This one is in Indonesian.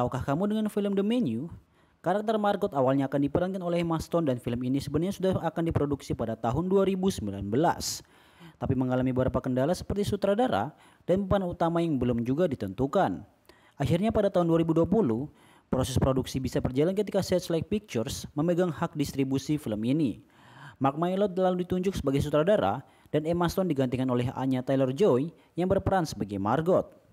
Tahukah kamu dengan film The Menu? Karakter Margot awalnya akan diperankan oleh Emma Stone dan film ini sebenarnya sudah akan diproduksi pada tahun 2019. Tapi mengalami beberapa kendala seperti sutradara dan pemeran utama yang belum juga ditentukan. Akhirnya pada tahun 2020, proses produksi bisa berjalan ketika Like Pictures memegang hak distribusi film ini. Mark Mylod lalu ditunjuk sebagai sutradara dan Emma Stone digantikan oleh Anya Taylor-Joy yang berperan sebagai Margot.